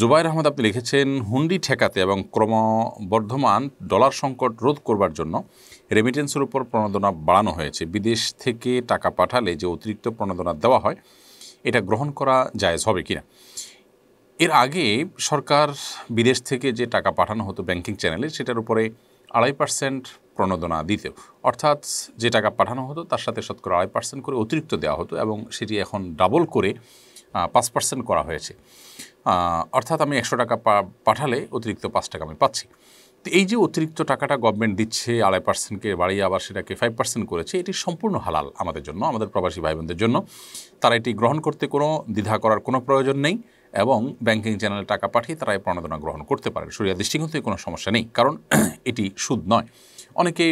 জুবাইর আহমদ আপনি লিখেছেন হুন্ডি ঠেকাতে এবং ক্রমবর্ধমান ডলার সংকট রোধ করবার জন্য রেমিটেন্সের উপর প্রণোদনা বাড়ানো হয়েছে বিদেশ থেকে টাকা পাঠালে যে অতিরিক্ত প্রণোদনা দেওয়া হয় এটা গ্রহণ করা জায়জ হবে কিনা এর আগে সরকার বিদেশ থেকে যে টাকা পাঠানো হতো ব্যাংকিং চ্যানেলে সেটার উপরে আড়াই পার্সেন্ট প্রণোদনা দিত অর্থাৎ যে টাকা পাঠানো হতো তার সাথে শতকরা আড়াই পার্সেন্ট করে অতিরিক্ত দেওয়া হতো এবং সেটি এখন ডাবল করে পাঁচ পার্সেন্ট করা হয়েছে অর্থাৎ আমি একশো টাকা পাঠালে অতিরিক্ত পাঁচ টাকা আমি পাচ্ছি তো এই যে অতিরিক্ত টাকাটা গভর্নমেন্ট দিচ্ছে আড়াই পার্সেন্টকে বাড়িয়ে আবার সেটাকে ফাইভ পার্সেন্ট করেছে এটি সম্পূর্ণ হালাল আমাদের জন্য আমাদের প্রবাসী ভাই বোনদের জন্য তারা এটি গ্রহণ করতে কোনো দ্বিধা করার কোনো প্রয়োজন নেই এবং ব্যাংকিং চ্যানেলে টাকা পাঠিয়ে তারা এই প্রণোদনা গ্রহণ করতে পারেন সরিয়া দৃষ্টিকোণ থেকে কোনো সমস্যা নেই কারণ এটি সুদ নয় অনেকে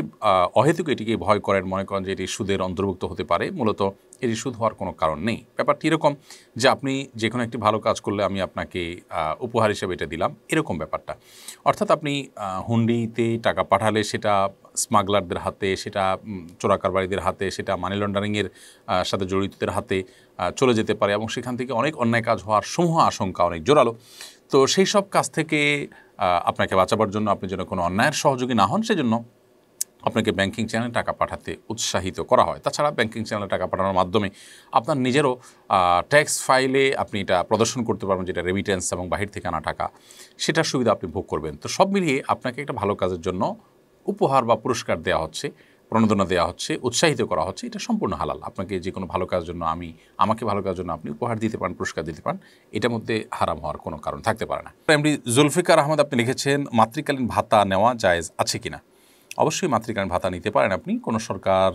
অহেতুক এটিকে ভয় করেন মনে করেন যে এটি সুদের অন্তর্ভুক্ত হতে পারে মূলত এর সুদ হওয়ার কোনো কারণ নেই ব্যাপারটি এরকম যে আপনি যে কোনো একটি ভালো কাজ করলে আমি আপনাকে উপহার হিসেবে এটা দিলাম এরকম ব্যাপারটা অর্থাৎ আপনি হুন্ডিতে টাকা পাঠালে সেটা স্মাগলারদের হাতে সেটা চোরাকারবারীদের হাতে সেটা মানি লন্ডারিংয়ের সাথে জড়িতদের হাতে চলে যেতে পারে এবং সেখান থেকে অনেক অন্যায় কাজ হওয়ার সমূহ আশঙ্কা অনেক জোরালো তো সেই সব কাজ থেকে আপনাকে বাঁচাবার জন্য আপনি যেন কোনো অন্যায়ের সহযোগী না হন সেজন্য আপনাকে ব্যাংকিং চ্যানেলে টাকা পাঠাতে উৎসাহিত করা হয় তাছাড়া ব্যাংকিং চ্যানেলে টাকা পাঠানোর মাধ্যমে আপনার নিজেরও ট্যাক্স ফাইলে আপনি এটা প্রদর্শন করতে পারবেন যেটা রেমিটেন্স এবং বাহির থেকে আনা টাকা সেটার সুবিধা আপনি ভোগ করবেন তো সব মিলিয়ে আপনাকে একটা ভালো কাজের জন্য উপহার বা পুরস্কার দেওয়া হচ্ছে প্রণোদনা দেওয়া হচ্ছে উৎসাহিত করা হচ্ছে এটা সম্পূর্ণ হালাল আপনাকে যে কোনো ভালো কাজের জন্য আমি আমাকে ভালো কাজের জন্য আপনি উপহার দিতে পারেন পুরস্কার দিতে পারেন এটার মধ্যে হারাম হওয়ার কোনো কারণ থাকতে পারে না এমনি জুলফিকার আহমদ আপনি লিখেছেন মাতৃকালীন ভাতা নেওয়া জায়েজ আছে কিনা অবশ্যই মাতৃকালীন ভাতা নিতে পারেন আপনি কোনো সরকার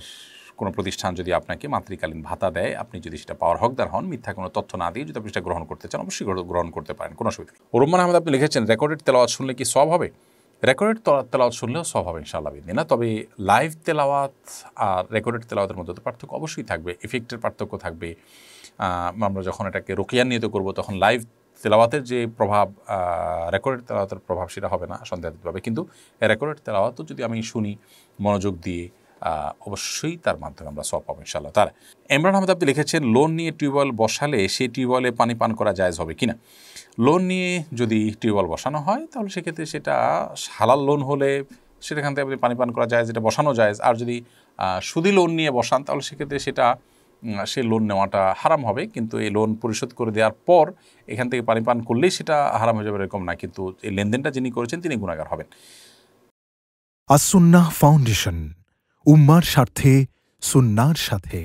কোনো প্রতিষ্ঠান যদি আপনাকে মাতৃকালীন ভাতা দেয় আপনি যদি সেটা পাওয়ার হকদার হন মিথ্যা কোনো তথ্য না দিয়ে যদি আপনি সেটা গ্রহণ করতে চান অবশ্যই গ্রহণ করতে পারেন কোনো অসুবিধা নেই রোমান আহমেদ আপনি লিখেছেন রেকর্ডেড তেলাওয়াত শুনলে কি সব হবে রেকর্ডেড তেলাওয়াত শুনলেও সব হবে ইনশাআল্লাহ বিদিন না তবে লাইভ তেলাওয়াত আর রেকর্ডেড তেলাওয়াতের মধ্যে তো পার্থক্য অবশ্যই থাকবে এফেক্টের পার্থক্য থাকবে আমরা যখন এটাকে রোকিয়ান্বিত করব তখন লাইভ তেলাওয়াতের যে প্রভাব রেকর্ডেড তেলাওয়াতের প্রভাব সেটা হবে না সন্দেহাতীতভাবে কিন্তু রেকর্ডেড তেলাওয়াতও যদি আমি শুনি মনোযোগ দিয়ে অবশ্যই তার মাধ্যমে আমরা সব পাবো ইনশাল্লাহ তার ইমরান আহমেদ আপনি লিখেছেন লোন নিয়ে টিউবওয়েল বসালে সেই টিউবওয়েলে পানি পান করা জায়জ হবে কিনা লোন নিয়ে যদি টিউবওয়েল বসানো হয় তাহলে সেক্ষেত্রে সেটা হালাল লোন হলে সেটাখান থেকে আপনি পানি পান করা যায় যেটা বসানো যায় আর যদি সুদি লোন নিয়ে বসান তাহলে সেক্ষেত্রে সেটা সে লোন নেওয়াটা হারাম হবে কিন্তু এই লোন পরিশোধ করে দেওয়ার পর এখান থেকে পানি পান করলেই সেটা হারাম হয়ে যাবে এরকম না কিন্তু এই লেনদেনটা যিনি করেছেন তিনি গুণাগার হবেন আসুন্না ফাউন্ডেশন উম্মার স্বার্থে সুন্নার সাথে